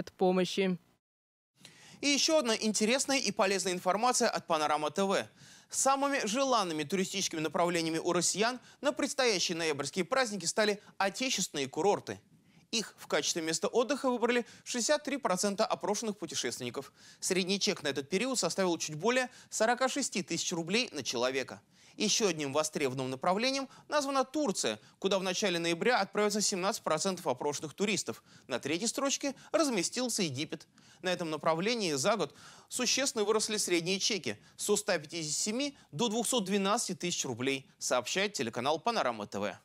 от помощи. И еще одна интересная и полезная информация от Панорама ТВ. Самыми желанными туристическими направлениями у россиян на предстоящие ноябрьские праздники стали отечественные курорты. Их в качестве места отдыха выбрали 63% опрошенных путешественников. Средний чек на этот период составил чуть более 46 тысяч рублей на человека. Еще одним востребованным направлением названа Турция, куда в начале ноября отправятся 17% опрошенных туристов. На третьей строчке разместился Египет. На этом направлении за год существенно выросли средние чеки со 157 до 212 тысяч рублей, сообщает телеканал «Панорама ТВ».